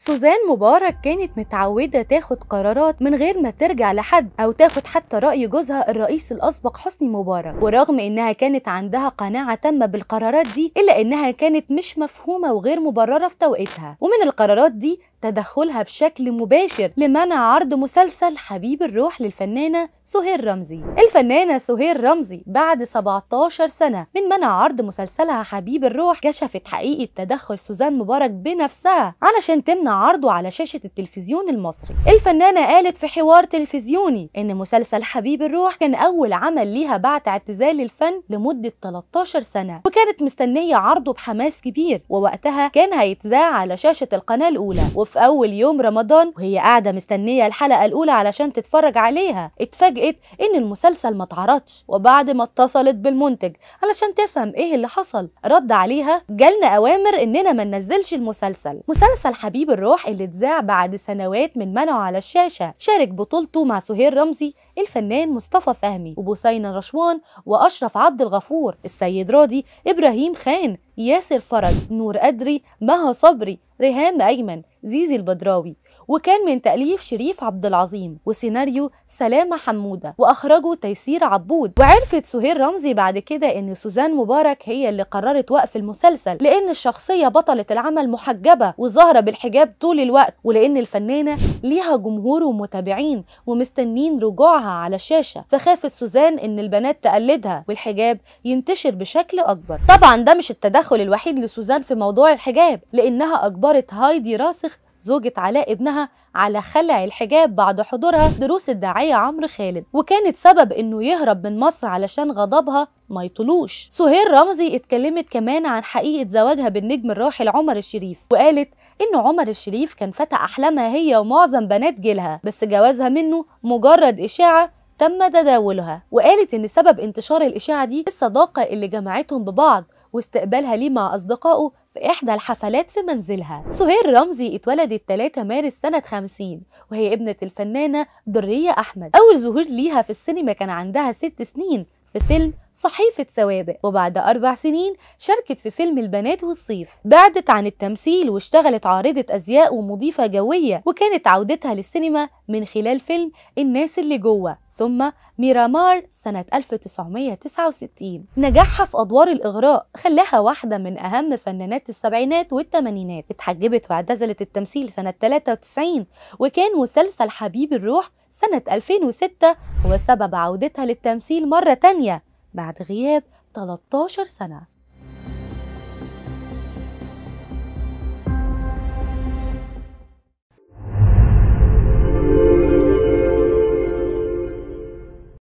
سوزان مبارك كانت متعودة تاخد قرارات من غير ما ترجع لحد أو تاخد حتى رأي جوزها الرئيس الأسبق حسني مبارك ورغم إنها كانت عندها قناعة تامة بالقرارات دي إلا إنها كانت مش مفهومة وغير مبررة في توقيتها ومن القرارات دي تدخلها بشكل مباشر لمنع عرض مسلسل حبيب الروح للفنانة سهير رمزي الفنانة سهير رمزي بعد 17 سنة من منع عرض مسلسلها حبيب الروح كشفت حقيقة تدخل سوزان مبارك بنفسها علشان تمنع عرضه على شاشة التلفزيون المصري الفنانة قالت في حوار تلفزيوني إن مسلسل حبيب الروح كان أول عمل ليها بعد اعتزال الفن لمدة 13 سنة وكانت مستنية عرضه بحماس كبير ووقتها كان هيتذاع على شاشة القناة الأولى في أول يوم رمضان وهي قاعدة مستنية الحلقة الأولى علشان تتفرج عليها اتفاجئت إن المسلسل ما اتعرضش وبعد ما اتصلت بالمنتج علشان تفهم إيه اللي حصل رد عليها جالنا أوامر إننا ما ننزلش المسلسل مسلسل حبيب الروح اللي اتذاع بعد سنوات من منعه على الشاشة شارك بطولته مع سهير رمزي الفنان مصطفى فهمي وبثينة رشوان وأشرف عبد الغفور السيد راضي إبراهيم خان ياسر فرج نور أدري مها صبري ريهام أيمن زيزي البدراوي وكان من تأليف شريف عبد العظيم وسيناريو سلامة حمودة وأخرجه تيسير عبود وعرفت سهير رمزي بعد كده إن سوزان مبارك هي اللي قررت وقف المسلسل لأن الشخصية بطلة العمل محجبة وظاهرة بالحجاب طول الوقت ولأن الفنانة ليها جمهور ومتابعين ومستنين رجوعها على الشاشة فخافت سوزان إن البنات تقلدها والحجاب ينتشر بشكل أكبر طبعا ده مش التدخل التدخل الوحيد لسوزان في موضوع الحجاب لأنها أجبرت هايدي راسخ زوجة علاء ابنها على خلع الحجاب بعد حضورها دروس الداعية عمرو خالد وكانت سبب انه يهرب من مصر علشان غضبها ما يطلوش سهير رمزي اتكلمت كمان عن حقيقة زواجها بالنجم الراحل عمر الشريف وقالت ان عمر الشريف كان فتى احلامها هي ومعظم بنات جيلها بس جوازها منه مجرد اشاعة تم تداولها وقالت ان سبب انتشار الاشاعة دي الصداقة اللي جمعتهم ببعض واستقبالها ليه مع أصدقائه في إحدى الحفلات في منزلها سهير رمزي اتولدت 3 مارس سنة 50 وهي ابنة الفنانة درية أحمد أول ظهور ليها في السينما كان عندها ست سنين في فيلم صحيفة سوابق وبعد أربع سنين شاركت في فيلم البنات والصيف بعدت عن التمثيل واشتغلت عارضة أزياء ومضيفة جوية وكانت عودتها للسينما من خلال فيلم الناس اللي جوه ثم ميرامار سنة 1969 نجاحها في أدوار الإغراء خلاها واحدة من أهم فنانات السبعينات والثمانينات اتحجبت واعتزلت التمثيل سنة 93 وكان مسلسل حبيب الروح سنة 2006 هو سبب عودتها للتمثيل مرة تانية بعد غياب 13 سنة